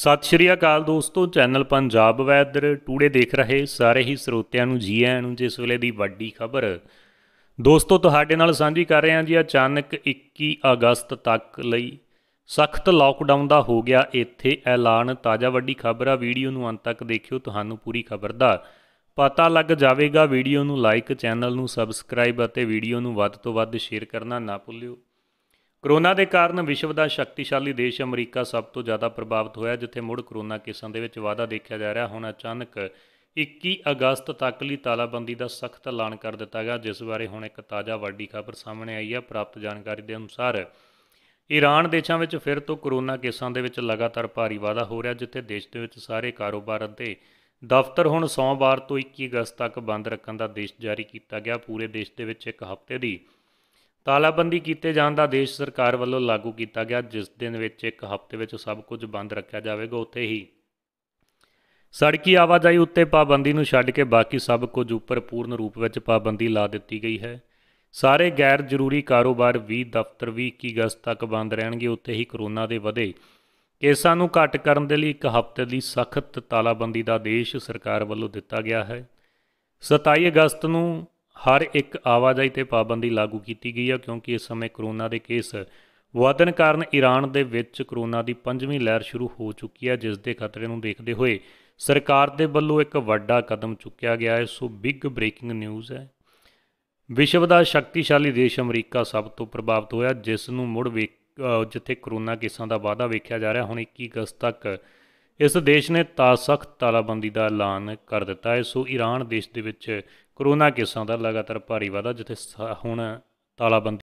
ਸਤਿ ਸ਼੍ਰੀ ਅਕਾਲ ਦੋਸਤੋ channel Punjab weather today ਦੇਖ ਰਹੇ ਸਾਰੇ ਹੀ ਸਰੋਤਿਆਂ ਨੂੰ ਜੀ ਆਇਆਂ ਨੂੰ ਜਿਸ ਵੇਲੇ ਦੀ ਵੱਡੀ ਖਬਰ ਦੋਸਤੋ ਤੁਹਾਡੇ ਨਾਲ ਸਾਂਝੀ ਕਰ ਰਹੇ ਹਾਂ ਜੀ ਅਚਾਨਕ 21 ਅਗਸਤ ਤੱਕ ਲਈ ਸਖਤ ਲਾਕਡਾਊਨ ਦਾ ਹੋ ਗਿਆ ਇੱਥੇ ਐਲਾਨ ਤਾਜ਼ਾ ਵੱਡੀ ਖਬਰ ਆ ਵੀਡੀਓ ਨੂੰ ਅੰਤ ਤੱਕ ਦੇਖਿਓ ਤੁਹਾਨੂੰ ਪੂਰੀ ਖਬਰ ਦਾ ਪਤਾ ਲੱਗ ਜਾਵੇਗਾ ਵੀਡੀਓ ਨੂੰ ਲਾਈਕ ਚੈਨਲ ਨੂੰ ਸਬਸਕ੍ਰਾਈਬ ਅਤੇ ਵੀਡੀਓ ਨੂੰ ਵੱਧ ਤੋਂ ਵੱਧ ਸ਼ੇਅਰ ਕਰਨਾ ਨਾ ਭੁੱਲਿਓ ਕਰੋਨਾ ਦੇ ਕਾਰਨ ਵਿਸ਼ਵ ਦਾ ਸ਼ਕਤੀਸ਼ਾਲੀ ਦੇਸ਼ ਅਮਰੀਕਾ ਸਭ ਤੋਂ ਜ਼ਿਆਦਾ ਪ੍ਰਭਾਵਿਤ ਹੋਇਆ ਜਿੱਥੇ ਮੁੜ ਕਰੋਨਾ ਕੇਸਾਂ ਦੇ ਵਿੱਚ ਵਾਧਾ ਦੇਖਿਆ ਜਾ ਰਿਹਾ ਹੁਣ ਅਚਾਨਕ 21 ਅਗਸਤ ਤੱਕ ਲਈ ਤਾਲਾਬੰਦੀ ਦਾ ਸਖਤ ਐਲਾਨ ਕਰ ਦਿੱਤਾ ਗਿਆ ਜਿਸ ਬਾਰੇ ਹੁਣ ਇੱਕ ਤਾਜ਼ਾ ਵੱਡੀ ਖਬਰ ਸਾਹਮਣੇ ਆਈ ਹੈ ਪ੍ਰਾਪਤ ਜਾਣਕਾਰੀ ਦੇ ਅਨੁਸਾਰ ਈਰਾਨ ਦੇਸ਼ਾਂ ਵਿੱਚ ਫਿਰ ਤੋਂ ਕਰੋਨਾ ਕੇਸਾਂ ਦੇ ਵਿੱਚ ਲਗਾਤਾਰ ਭਾਰੀ ਵਾਧਾ ਹੋ ਰਿਹਾ ਜਿੱਥੇ ਦੇਸ਼ ਦੇ ਵਿੱਚ ਸਾਰੇ ਕਾਰੋਬਾਰ ਅਤੇ ਦਫ਼ਤਰ ਹੁਣ ਸੋਮਵਾਰ ਤੋਂ 21 ਅਗਸਤ ਤੱਕ ਬੰਦ ਰੱਖਣ ਦਾ ਦੇਸ਼ ਜਾਰੀ ਕੀਤਾ ਗਿਆ ਪੂਰੇ ਦੇਸ਼ ਦੇ ਵਿੱਚ ਇੱਕ ਹਫ਼ਤੇ ਦੀ ਤਾਲਾਬੰਦੀ ਕੀਤੇ ਜਾਣ ਦਾ ਦੇਸ਼ ਸਰਕਾਰ ਵੱਲੋਂ ਲਾਗੂ ਕੀਤਾ ਗਿਆ ਜਿਸ ਦਿਨ ਵਿੱਚ ਇੱਕ ਹਫ਼ਤੇ ਵਿੱਚ ਸਭ ਕੁਝ ਬੰਦ ਰੱਖਿਆ ਜਾਵੇਗਾ ਉੱਥੇ ਹੀ ਸੜਕੀ ਆਵਾਜਾਈ ਉੱਤੇ ਪਾਬੰਦੀ ਨੂੰ ਛੱਡ ਕੇ ਬਾਕੀ ਸਭ ਕੁਝ ਉੱਪਰ ਪੂਰਨ ਰੂਪ ਵਿੱਚ ਪਾਬੰਦੀ ਲਾ ਦਿੱਤੀ ਗਈ ਹੈ ਸਾਰੇ ਗੈਰ ਜ਼ਰੂਰੀ ਕਾਰੋਬਾਰ 20 ਦਫ਼ਤਰ 21 ਅਗਸਤ ਤੱਕ ਬੰਦ ਰਹਿਣਗੇ ਉੱਥੇ ਹੀ ਕਰੋਨਾ ਦੇ ਵਧੇ ਕੇਸਾਂ ਨੂੰ ਘਟ ਕਰਨ ਦੇ ਲਈ ਇੱਕ ਹਫ਼ਤੇ ਦੀ ਸਖਤ ਤਾਲਾਬੰਦੀ ਦਾ ਦੇਸ਼ ਸਰਕਾਰ ਵੱਲੋਂ ਦਿੱਤਾ ਗਿਆ ਹੈ 27 ਅਗਸਤ ਨੂੰ ਹਰ ਇੱਕ ਆਵਾਜਾਈ ਤੇ ਪਾਬੰਦੀ ਲਾਗੂ ਕੀਤੀ ਗਈ ਹੈ ਕਿਉਂਕਿ ਇਸ ਸਮੇਂ ਕਰੋਨਾ ਦੇ ਕੇਸ ਵਧਣ ਕਾਰਨ ਈਰਾਨ ਦੇ ਵਿੱਚ ਕਰੋਨਾ ਦੀ ਪੰਜਵੀਂ ਲਹਿਰ ਸ਼ੁਰੂ ਹੋ ਚੁੱਕੀ ਹੈ ਜਿਸ ਦੇ ਖਤਰੇ ਨੂੰ ਦੇਖਦੇ ਹੋਏ ਸਰਕਾਰ ਦੇ ਵੱਲੋਂ ਇੱਕ ਵੱਡਾ ਕਦਮ ਚੁੱਕਿਆ ਗਿਆ ਹੈ ਸੋ ਬਿਗ ਬ੍ਰੇਕਿੰਗ ਨਿਊਜ਼ ਹੈ ਵਿਸ਼ਵ ਦਾ ਸ਼ਕਤੀਸ਼ਾਲੀ ਦੇਸ਼ ਅਮਰੀਕਾ ਸਭ ਤੋਂ ਪ੍ਰਭਾਵਿਤ ਹੋਇਆ ਜਿਸ ਨੂੰ ਮੁੜ ਜਿੱਥੇ ਕਰੋਨਾ ਕੇਸਾਂ ਦਾ ਵਾਧਾ ਵੇਖਿਆ ਜਾ ਰਿਹਾ ਹੁਣ 21 ਅਗਸਤ ਤੱਕ ਇਸ ਦੇਸ਼ ਨੇ ਤਾ ਸਖਤ ਤਾਲਾਬੰਦੀ ਦਾ ਐਲਾਨ ਕਰ ਦਿੱਤਾ ਹੈ ਸੋ ਈਰਾਨ ਦੇਸ਼ ਦੇ ਵਿੱਚ ਕਰੋਨਾ ਕੇਸਾਂ ਦਾ ਲਗਾਤਾਰ ਭਾਰੀ ਵਾਧਾ ਜਿੱਥੇ ਹੁਣ ਤਾਲਾਬੰਦੀ